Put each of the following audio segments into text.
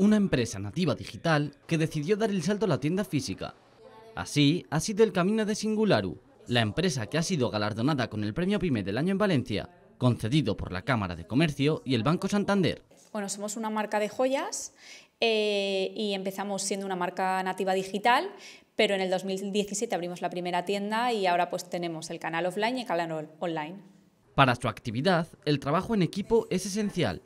una empresa nativa digital que decidió dar el salto a la tienda física. Así ha sido el camino de Singularu, la empresa que ha sido galardonada con el Premio PyME del año en Valencia, concedido por la Cámara de Comercio y el Banco Santander. Bueno, somos una marca de joyas eh, y empezamos siendo una marca nativa digital, pero en el 2017 abrimos la primera tienda y ahora pues tenemos el canal offline y el canal online. Para su actividad, el trabajo en equipo es esencial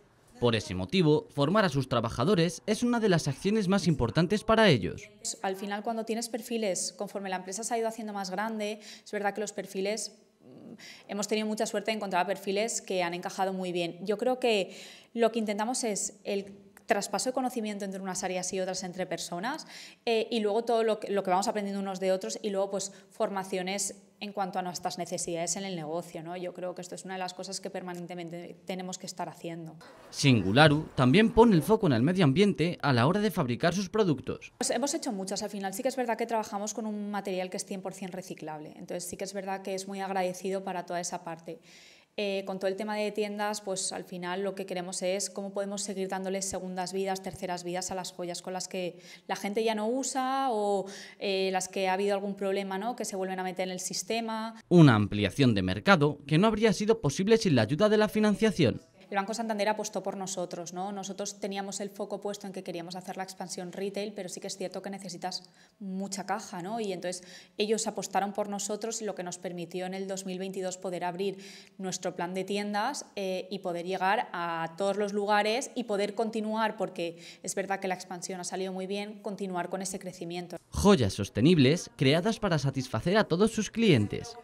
por ese motivo, formar a sus trabajadores es una de las acciones más importantes para ellos. Al final, cuando tienes perfiles, conforme la empresa se ha ido haciendo más grande, es verdad que los perfiles mm, hemos tenido mucha suerte de encontrar perfiles que han encajado muy bien. Yo creo que lo que intentamos es el traspaso de conocimiento entre unas áreas y otras entre personas eh, y luego todo lo que, lo que vamos aprendiendo unos de otros y luego pues formaciones en cuanto a nuestras necesidades en el negocio. ¿no? Yo creo que esto es una de las cosas que permanentemente tenemos que estar haciendo. Singularu también pone el foco en el medio ambiente a la hora de fabricar sus productos. Pues hemos hecho muchas. Al final sí que es verdad que trabajamos con un material que es 100% reciclable. Entonces sí que es verdad que es muy agradecido para toda esa parte. Eh, con todo el tema de tiendas, pues al final lo que queremos es cómo podemos seguir dándoles segundas vidas, terceras vidas a las joyas con las que la gente ya no usa o eh, las que ha habido algún problema, ¿no? Que se vuelven a meter en el sistema. Una ampliación de mercado que no habría sido posible sin la ayuda de la financiación el Banco Santander apostó por nosotros, ¿no? Nosotros teníamos el foco puesto en que queríamos hacer la expansión retail, pero sí que es cierto que necesitas mucha caja, ¿no? Y entonces ellos apostaron por nosotros, y lo que nos permitió en el 2022 poder abrir nuestro plan de tiendas eh, y poder llegar a todos los lugares y poder continuar, porque es verdad que la expansión ha salido muy bien, continuar con ese crecimiento. Joyas sostenibles creadas para satisfacer a todos sus clientes.